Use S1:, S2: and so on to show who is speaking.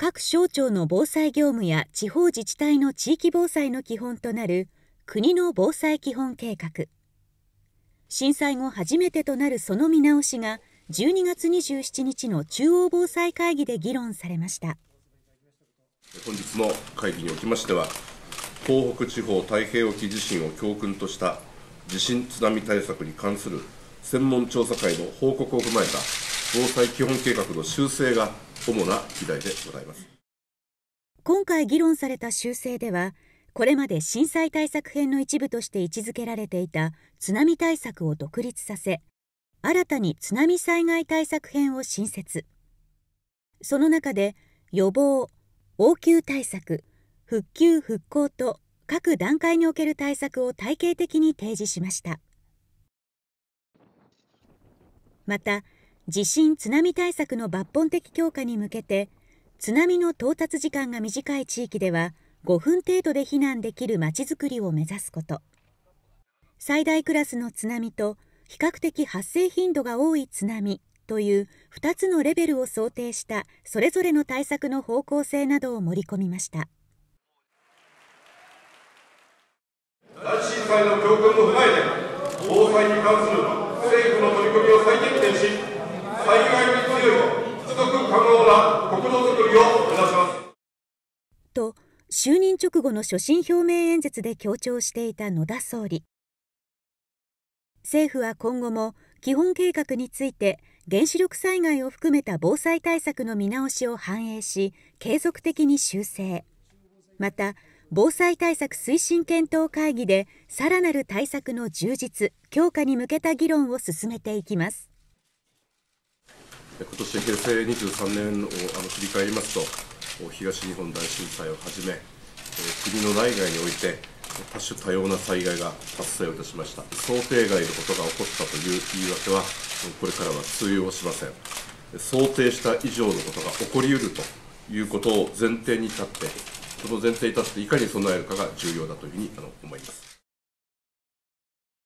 S1: 各省庁の防災業務や地方自治体の地域防災の基本となる国の防災基本計画震災後初めてとなるその見直しが12月27日の中央防災会議で議論されました
S2: 本日の会議におきましては東北地方太平洋沖地震を教訓とした地震津波対策に関する専門調査会の報告を踏まえた防災基本計画の修正が主な議題でございます
S1: 今回議論された修正ではこれまで震災対策編の一部として位置づけられていた津波対策を独立させ新たに津波災害対策編を新設その中で予防応急対策復旧・復興と各段階における対策を体系的に提示しましたまた地震・津波対策の抜本的強化に向けて津波の到達時間が短い地域では5分程度で避難できるまちづくりを目指すこと最大クラスの津波と比較的発生頻度が多い津波という2つのレベルを想定したそれぞれの対策の方向性などを盛り込みました
S2: 大震災の教訓踏まえて防災に関する政府の取り組みを災害に強い持続可能な国土づくりを目指し
S1: ますと就任直後の所信表明演説で強調していた野田総理政府は今後も基本計画について原子力災害を含めた防災対策の見直しを反映し継続的に修正また防災対策推進検討会議でさらなる対策の充実強化に向けた議論を進めていきます
S2: 今年平成23年をあの振り返りますと、東日本大震災をはじめ、国の内外において、多種多様な災害が発生をいたしました。想定外のことが起こったという言い訳は、これからは通用しません。想定した以上のことが起こりうるということを前提に立って、その前提に立っていかに備えるかが重要だというふうにあの思います。